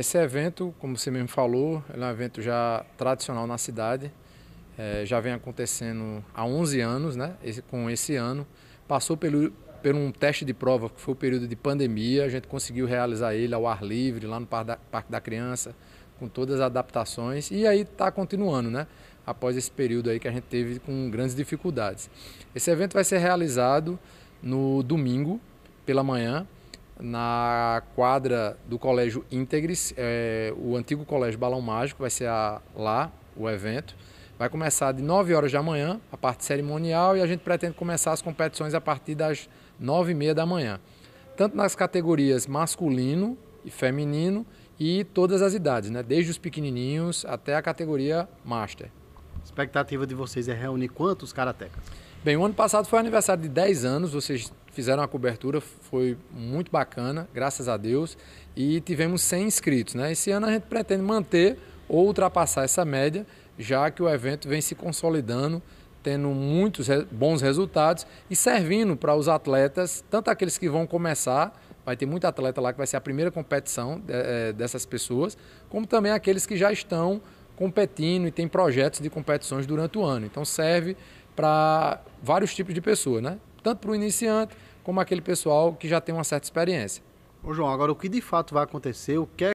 Esse evento, como você mesmo falou, é um evento já tradicional na cidade, é, já vem acontecendo há 11 anos, né? Esse, com esse ano. Passou pelo, por um teste de prova, que foi o período de pandemia, a gente conseguiu realizar ele ao ar livre, lá no Parque da, Parque da Criança, com todas as adaptações, e aí está continuando, né? Após esse período aí que a gente teve com grandes dificuldades. Esse evento vai ser realizado no domingo, pela manhã, na quadra do Colégio Integris, é, o antigo Colégio Balão Mágico, vai ser a, lá o evento. Vai começar de 9 horas da manhã, a parte cerimonial, e a gente pretende começar as competições a partir das 9 e meia da manhã. Tanto nas categorias masculino e feminino e todas as idades, né? desde os pequenininhos até a categoria Master. A expectativa de vocês é reunir quantos karatecas? Bem, o ano passado foi aniversário de 10 anos, vocês fizeram a cobertura, foi muito bacana, graças a Deus, e tivemos 100 inscritos, né? Esse ano a gente pretende manter ou ultrapassar essa média, já que o evento vem se consolidando, tendo muitos bons resultados e servindo para os atletas, tanto aqueles que vão começar, vai ter muito atleta lá que vai ser a primeira competição é, é, dessas pessoas, como também aqueles que já estão competindo e tem projetos de competições durante o ano. Então serve para vários tipos de pessoas, né? Tanto para o iniciante como aquele pessoal que já tem uma certa experiência. Ô João, agora o que de fato vai acontecer, o que é